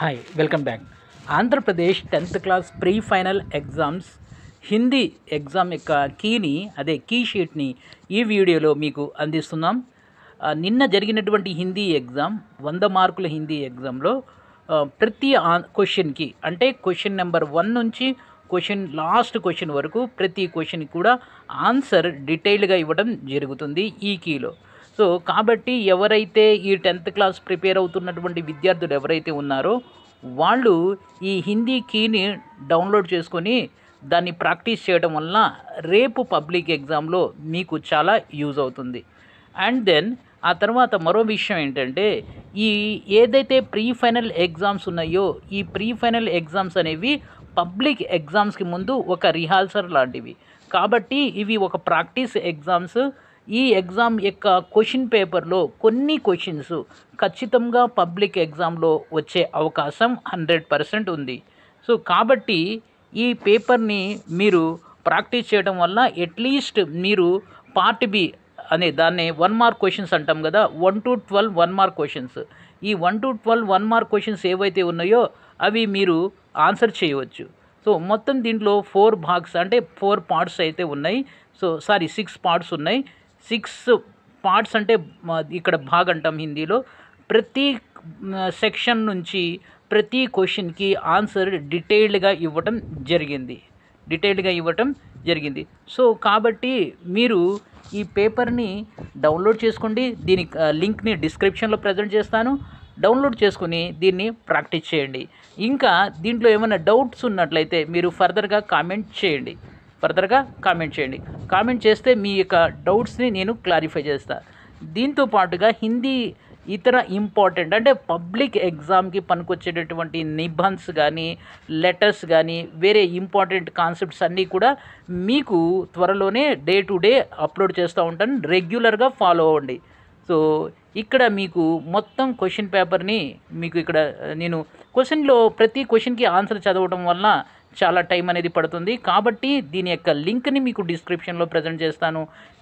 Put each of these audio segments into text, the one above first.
hi welcome back Andhra Pradesh tenth class pre final exams Hindi exam యొక్క కీని అదే కీ షీట్ని ఈ వీడియోలో మీకు అందిస్తున్నాం నిన్న జరిగినటువంటి హిందీ ఎగ్జామ్ వంద మార్కుల హిందీ ఎగ్జామ్లో ప్రతి క్వశ్చన్కి అంటే క్వశ్చన్ నెంబర్ వన్ నుంచి క్వశ్చన్ లాస్ట్ క్వశ్చన్ వరకు ప్రతి క్వశ్చన్కి కూడా ఆన్సర్ డీటెయిల్గా ఇవ్వడం జరుగుతుంది ఈ కీలో సో కాబట్టి ఎవరైతే ఈ టెన్త్ క్లాస్ ప్రిపేర్ అవుతున్నటువంటి విద్యార్థులు ఎవరైతే ఉన్నారో వాళ్ళు ఈ హిందీ కీని డౌన్లోడ్ చేసుకొని దాన్ని ప్రాక్టీస్ చేయడం వలన రేపు పబ్లిక్ ఎగ్జామ్లో మీకు చాలా యూజ్ అవుతుంది అండ్ దెన్ ఆ తర్వాత మరో విషయం ఏంటంటే ఈ ఏదైతే ప్రీ ఫైనల్ ఎగ్జామ్స్ ఉన్నాయో ఈ ప్రీ ఫైనల్ ఎగ్జామ్స్ అనేవి పబ్లిక్ ఎగ్జామ్స్కి ముందు ఒక రిహార్సల్ లాంటివి కాబట్టి ఇవి ఒక ప్రాక్టీస్ ఎగ్జామ్స్ ఈ ఎగ్జామ్ యొక్క క్వశ్చన్ పేపర్లో కొన్ని క్వశ్చన్స్ ఖచ్చితంగా పబ్లిక్ ఎగ్జామ్లో వచ్చే అవకాశం హండ్రెడ్ పర్సెంట్ ఉంది సో కాబట్టి ఈ పేపర్ని మీరు ప్రాక్టీస్ చేయడం వల్ల అట్లీస్ట్ మీరు పార్ట్ బి అనే దాన్ని వన్ మార్క్ క్వశ్చన్స్ అంటాం కదా one to twelve one mark questions ఈ one to twelve one mark questions ఏవైతే ఉన్నాయో అవి మీరు ఆన్సర్ చేయవచ్చు సో మొత్తం దీంట్లో ఫోర్ భాగ్స్ అంటే ఫోర్ పార్ట్స్ అయితే ఉన్నాయి సో సారీ సిక్స్ పార్ట్స్ ఉన్నాయి సిక్స్ పార్ట్స్ అంటే ఇక్కడ భాగ్ అంటాం హిందీలో ప్రతి సెక్షన్ నుంచి ప్రతి క్వశ్చన్కి ఆన్సర్ డీటెయిల్డ్గా ఇవ్వటం జరిగింది డీటెయిల్డ్గా ఇవ్వటం జరిగింది సో కాబట్టి మీరు ఈ పేపర్ని డౌన్లోడ్ చేసుకోండి దీని లింక్ని డిస్క్రిప్షన్లో ప్రజెంట్ చేస్తాను డౌన్లోడ్ చేసుకుని దీన్ని ప్రాక్టీస్ చేయండి ఇంకా దీంట్లో ఏమైనా డౌట్స్ ఉన్నట్లయితే మీరు ఫర్దర్గా కామెంట్ చేయండి ఫర్దర్గా కామెంట్ చేయండి కామెంట్ చేస్తే మీ యొక్క డౌట్స్ని నేను క్లారిఫై చేస్తాను దీంతో పాటుగా హిందీ ఇతర ఇంపార్టెంట్ అంటే పబ్లిక్ ఎగ్జామ్కి పనికొచ్చేటటువంటి నిబంధన్స్ కానీ లెటర్స్ కానీ వేరే ఇంపార్టెంట్ కాన్సెప్ట్స్ అన్నీ కూడా మీకు త్వరలోనే డే టు డే అప్లోడ్ చేస్తూ ఉంటాను రెగ్యులర్గా ఫాలో అవ్వండి సో ఇక్కడ మీకు మొత్తం క్వశ్చన్ పేపర్ని మీకు ఇక్కడ నేను క్వశ్చన్లో ప్రతి క్వశ్చన్కి ఆన్సర్ చదవడం వలన చాలా టైం అనేది పడుతుంది కాబట్టి దీని యొక్క లింక్ని మీకు డిస్క్రిప్షన్లో ప్రజెంట్ చేస్తాను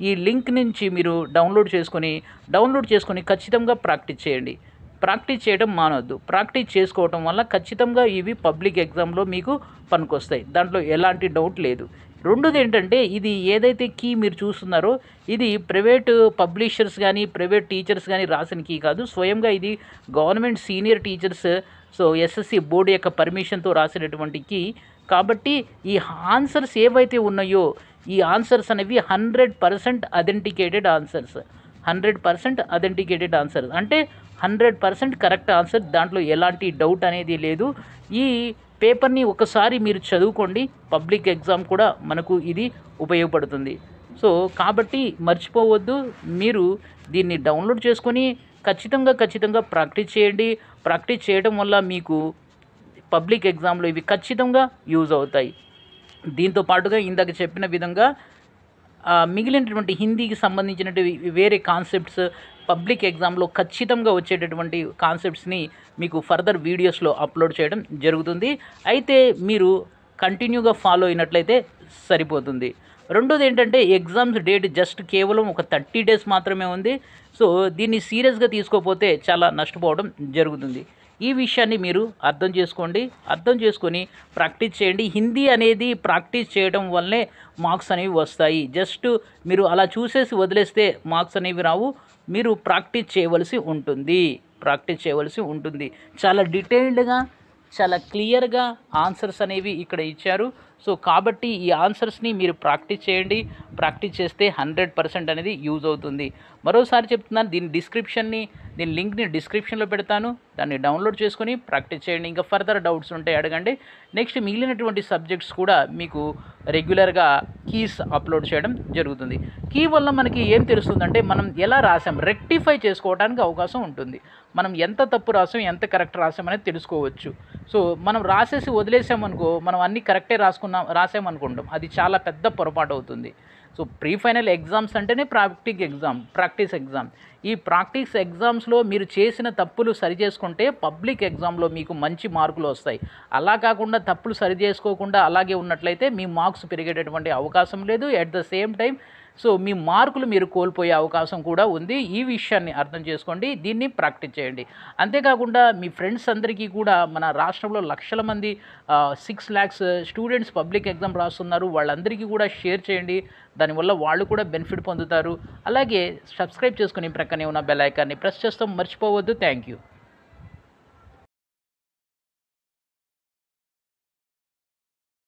ఈ లింక్ నుంచి మీరు డౌన్లోడ్ చేసుకొని డౌన్లోడ్ చేసుకొని ఖచ్చితంగా ప్రాక్టీస్ చేయండి ప్రాక్టీస్ చేయడం మానవద్దు ప్రాక్టీస్ చేసుకోవటం వల్ల ఖచ్చితంగా ఇవి పబ్లిక్ ఎగ్జామ్లో మీకు పనికొస్తాయి దాంట్లో ఎలాంటి డౌట్ లేదు రెండోది ఏంటంటే ఇది ఏదైతే కీ మీరు చూస్తున్నారో ఇది ప్రైవేట్ పబ్లిషర్స్ కానీ ప్రైవేట్ టీచర్స్ కానీ రాసిన కీ కాదు స్వయంగా ఇది government senior teachers so SSC board యొక్క పర్మిషన్తో రాసినటువంటి కీ కాబట్టి ఈ ఆన్సర్స్ ఏవైతే ఉన్నాయో ఈ ఆన్సర్స్ అనేవి hundred percent authenticated answers hundred percent authenticated answers అంటే హండ్రెడ్ పర్సెంట్ కరెక్ట్ ఆన్సర్ దాంట్లో ఎలాంటి డౌట్ అనేది లేదు ఈ పేపర్ని ఒకసారి మీరు చదువుకోండి పబ్లిక్ ఎగ్జామ్ కూడా మనకు ఇది ఉపయోగపడుతుంది సో కాబట్టి మర్చిపోవద్దు మీరు దీన్ని డౌన్లోడ్ చేసుకొని ఖచ్చితంగా ఖచ్చితంగా ప్రాక్టీస్ చేయండి ప్రాక్టీస్ చేయడం వల్ల మీకు పబ్లిక్ ఎగ్జామ్లో ఇవి ఖచ్చితంగా యూజ్ అవుతాయి దీంతో పాటుగా ఇందాక చెప్పిన విధంగా మిగిలినటువంటి హిందీకి సంబంధించినటువంటి వేరే కాన్సెప్ట్స్ పబ్లిక్ ఎగ్జామ్లో ఖచ్చితంగా వచ్చేటటువంటి కాన్సెప్ట్స్ని మీకు ఫర్దర్ వీడియోస్లో అప్లోడ్ చేయడం జరుగుతుంది అయితే మీరు కంటిన్యూగా ఫాలో అయినట్లయితే సరిపోతుంది రెండోది ఏంటంటే ఎగ్జామ్స్ డేట్ జస్ట్ కేవలం ఒక థర్టీ డేస్ మాత్రమే ఉంది సో దీన్ని సీరియస్గా తీసుకోకపోతే చాలా నష్టపోవడం జరుగుతుంది ఈ విషయాన్ని మీరు అర్థం చేసుకోండి అర్థం చేసుకొని ప్రాక్టీస్ చేయండి హిందీ అనేది ప్రాక్టీస్ చేయడం వల్లే మార్క్స్ అనేవి వస్తాయి జస్ట్ మీరు అలా చూసేసి వదిలేస్తే మార్క్స్ అనేవి రావు మీరు ప్రాక్టీస్ చేయవలసి ఉంటుంది ప్రాక్టీస్ చేయవలసి ఉంటుంది చాలా డీటెయిల్డ్గా చాలా క్లియర్గా ఆన్సర్స్ అనేవి ఇక్కడ ఇచ్చారు సో కాబట్టి ఈ ఆన్సర్స్ని మీరు ప్రాక్టీస్ చేయండి ప్రాక్టీస్ చేస్తే హండ్రెడ్ పర్సెంట్ అనేది యూజ్ అవుతుంది మరోసారి చెప్తున్నాను దీని డిస్క్రిప్షన్ని దీని లింక్ని డిస్క్రిప్షన్లో పెడతాను దాన్ని డౌన్లోడ్ చేసుకొని ప్రాక్టీస్ చేయండి ఇంకా ఫర్దర్ డౌట్స్ ఉంటే అడగండి నెక్స్ట్ మిగిలినటువంటి సబ్జెక్ట్స్ కూడా మీకు రెగ్యులర్గా కీస్ అప్లోడ్ చేయడం జరుగుతుంది కీ వల్ల మనకి ఏం తెలుస్తుందంటే మనం ఎలా రాసాం రెక్టిఫై చేసుకోవడానికి అవకాశం ఉంటుంది మనం ఎంత తప్పు రాసాం ఎంత కరెక్ట్ రాసాం అనేది తెలుసుకోవచ్చు సో మనం రాసేసి వదిలేసామనుకో మనం అన్నీ కరెక్టే రాసుకో రాసుకున్నాం రాసామనుకుంటాం అది చాలా పెద్ద పొరపాటు అవుతుంది సో ప్రీ ఫైనల్ ఎగ్జామ్స్ అంటేనే ప్రాక్టిక్ ఎగ్జామ్ ప్రాక్టీస్ ఎగ్జామ్ ఈ ప్రాక్టీస్ ఎగ్జామ్స్లో మీరు చేసిన తప్పులు సరి చేసుకుంటే పబ్లిక్ ఎగ్జామ్లో మీకు మంచి మార్కులు వస్తాయి అలా కాకుండా తప్పులు సరి చేసుకోకుండా అలాగే ఉన్నట్లయితే మీ మార్క్స్ పెరిగేటటువంటి అవకాశం లేదు at the same time so మీ మార్కులు మీరు కోల్పోయే అవకాశం కూడా ఉంది ఈ విషయాన్ని అర్థం చేసుకోండి దీన్ని ప్రాక్టీస్ చేయండి అంతేకాకుండా మీ ఫ్రెండ్స్ అందరికీ కూడా మన రాష్ట్రంలో లక్షల మంది six lakhs students public exam రాస్తున్నారు వాళ్ళందరికీ కూడా షేర్ చేయండి దానివల్ల వాళ్ళు కూడా బెనిఫిట్ పొందుతారు అలాగే సబ్స్క్రైబ్ చేసుకుని ప్రక్కనే ఉన్న బెల్ ఐకాన్ని ప్రెస్ చేస్తాం మర్చిపోవద్దు థ్యాంక్ యూ